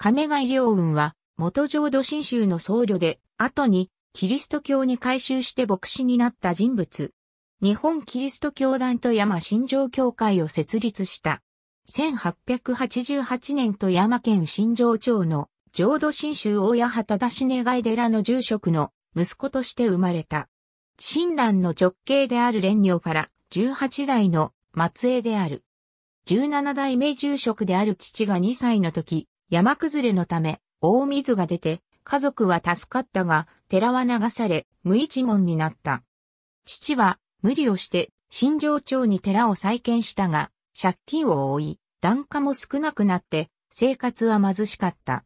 亀貝良雲は、元浄土真宗の僧侶で、後に、キリスト教に改宗して牧師になった人物。日本キリスト教団と山新城教会を設立した。1888年と山県新城町の浄土真宗大畑出氏願い寺の住職の息子として生まれた。親鸞の直系である蓮尿から18代の末裔である。17代目住職である父が2歳の時、山崩れのため、大水が出て、家族は助かったが、寺は流され、無一文になった。父は、無理をして、新城町に寺を再建したが、借金を負い、檀家も少なくなって、生活は貧しかった。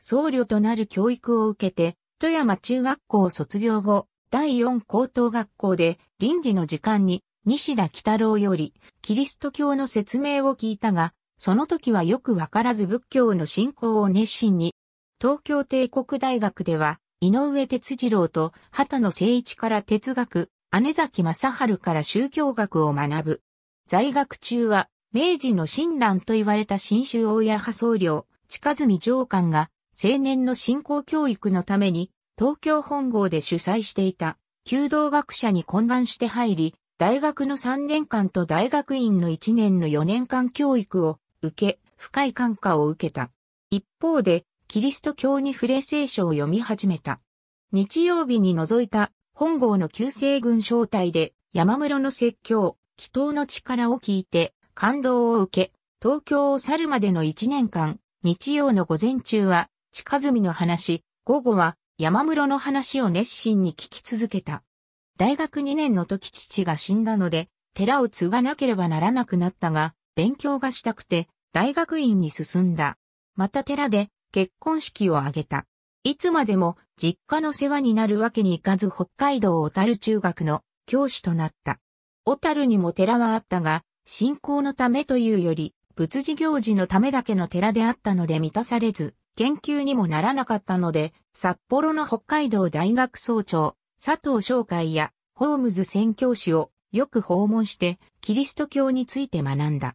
僧侶となる教育を受けて、富山中学校を卒業後、第四高等学校で倫理の時間に西田北郎よりキリスト教の説明を聞いたが、その時はよくわからず仏教の信仰を熱心に、東京帝国大学では、井上哲次郎と畑野誠一から哲学、姉崎正春から宗教学を学ぶ。在学中は、明治の親鸞と言われた新州大谷派僧侶、近住上官が、青年の信仰教育のために、東京本郷で主催していた、弓道学者に懇願して入り、大学の3年間と大学院の1年の4年間教育を受け、深い感化を受けた。一方で、キリスト教に触れ聖書を読み始めた。日曜日に除いた本郷の旧世軍招待で山室の説教、祈祷の力を聞いて感動を受け、東京を去るまでの1年間、日曜の午前中は近住の話、午後は山室の話を熱心に聞き続けた。大学2年の時父が死んだので、寺を継がなければならなくなったが、勉強がしたくて、大学院に進んだ。また寺で結婚式を挙げた。いつまでも実家の世話になるわけにいかず北海道小樽中学の教師となった。小樽にも寺はあったが、信仰のためというより、仏事行事のためだけの寺であったので満たされず、研究にもならなかったので、札幌の北海道大学総長、佐藤紹介や、ホームズ宣教師をよく訪問して、キリスト教について学んだ。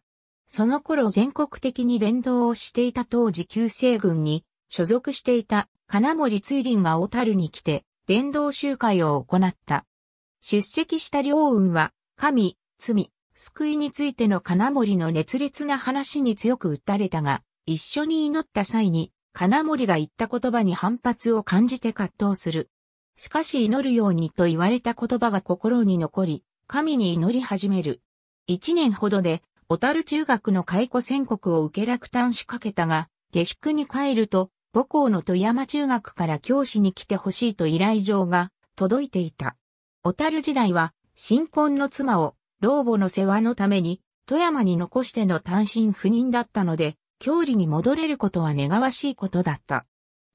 その頃全国的に連動をしていた当時旧西軍に所属していた金森追林が小樽に来て伝道集会を行った。出席した両運は神、罪、救いについての金森の熱烈な話に強く打たれたが、一緒に祈った際に金森が言った言葉に反発を感じて葛藤する。しかし祈るようにと言われた言葉が心に残り、神に祈り始める。一年ほどで小樽中学の解雇宣告を受け落胆しかけたが、下宿に帰ると、母校の富山中学から教師に来てほしいと依頼状が届いていた。小樽時代は、新婚の妻を老母の世話のために、富山に残しての単身赴任だったので、郷里に戻れることは願わしいことだった。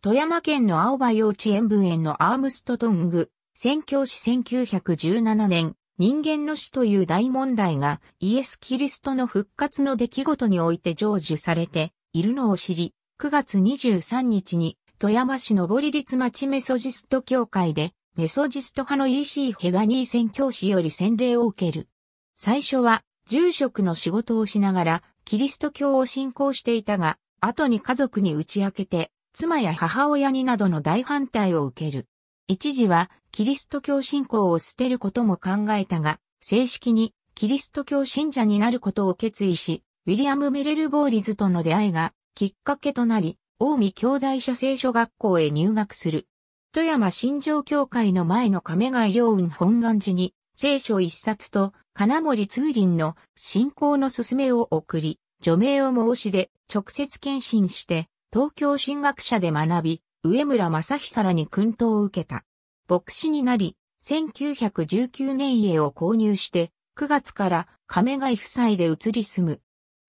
富山県の青葉幼稚園分園のアームストトング、宣教師1917年、人間の死という大問題がイエス・キリストの復活の出来事において成就されているのを知り、9月23日に富山市のぼ立町メソジスト協会でメソジスト派の EC ヘガニー宣教師より洗礼を受ける。最初は住職の仕事をしながらキリスト教を信仰していたが、後に家族に打ち明けて、妻や母親になどの大反対を受ける。一時はキリスト教信仰を捨てることも考えたが、正式にキリスト教信者になることを決意し、ウィリアム・メレル・ボーリズとの出会いがきっかけとなり、大見兄弟社聖書学校へ入学する。富山新庄教会の前の亀ヶ良雲本願寺に、聖書一冊と金森通林の信仰の勧めを送り、除名を申し出、直接検診して、東京進学者で学び、上村正久らに訓導を受けた。牧師になり、1919年家を購入して、9月から亀貝夫妻で移り住む。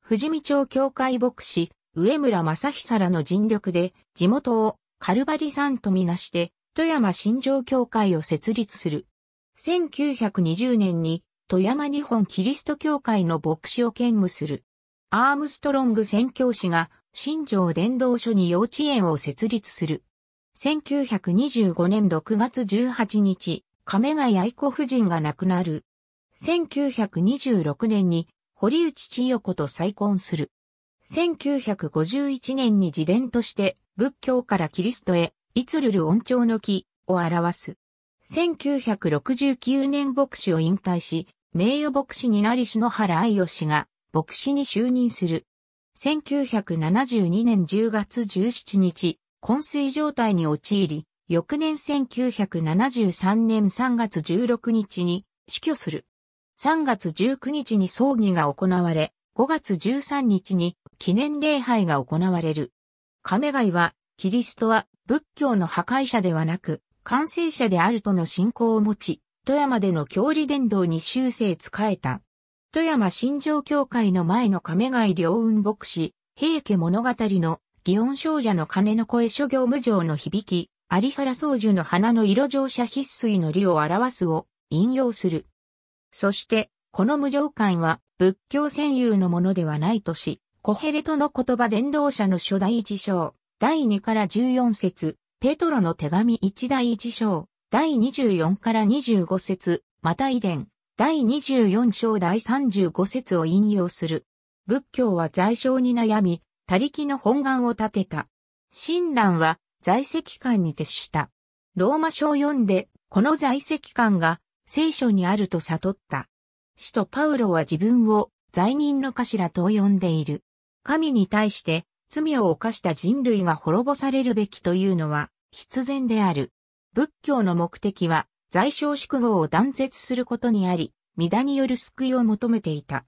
富士見町教会牧師、上村正久らの尽力で、地元をカルバリ山とみなして、富山新城教会を設立する。1920年に、富山日本キリスト教会の牧師を兼務する。アームストロング宣教師が、新城伝道所に幼稚園を設立する。1925年6月18日、亀谷愛子夫人が亡くなる。1926年に堀内千代子と再婚する。1951年に自伝として仏教からキリストへ、いつるる恩調の木を表す。1969年牧師を引退し、名誉牧師になり篠原愛義が牧師に就任する。1972年10月17日、昏睡状態に陥り、翌年1973年3月16日に死去する。3月19日に葬儀が行われ、5月13日に記念礼拝が行われる。亀貝は、キリストは仏教の破壊者ではなく、完成者であるとの信仰を持ち、富山での教理伝道に修正仕えた。富山新城教会の前の亀貝両雲牧師、平家物語の祇園少女の鐘の声諸行無常の響き、ありさら宗樹の花の色乗車必須の理を表すを引用する。そして、この無常観は仏教占有のものではないとし、コヘレトの言葉伝道者の初代一章、第2から14節、ペトロの手紙一第一章、第24から25節、また遺伝、第24章第35節を引用する。仏教は在章に悩み、他力の本願を立てた。親鸞は在籍官に徹した。ローマ書を読んで、この在籍官が聖書にあると悟った。使徒パウロは自分を罪人の頭と呼んでいる。神に対して罪を犯した人類が滅ぼされるべきというのは必然である。仏教の目的は在商宿業を断絶することにあり、未だによる救いを求めていた。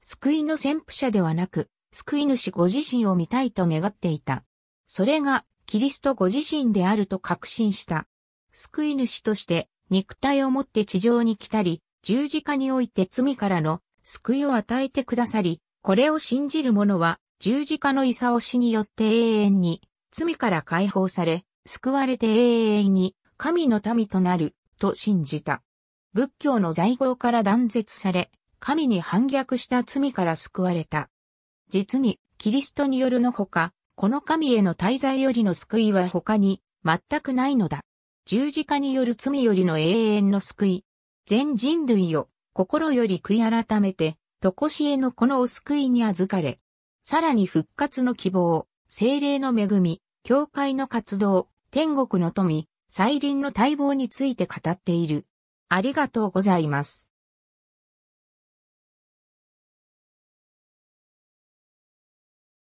救いの先駆者ではなく、救い主ご自身を見たいと願っていた。それがキリストご自身であると確信した。救い主として肉体を持って地上に来たり、十字架において罪からの救いを与えてくださり、これを信じる者は十字架の遺さをしによって永遠に罪から解放され、救われて永遠に神の民となると信じた。仏教の在業から断絶され、神に反逆した罪から救われた。実に、キリストによるのほか、この神への滞在よりの救いは他に、全くないのだ。十字架による罪よりの永遠の救い。全人類を、心より悔い改めて、とこしえのこのお救いに預かれ。さらに復活の希望、精霊の恵み、教会の活動、天国の富、再臨の待望について語っている。ありがとうございます。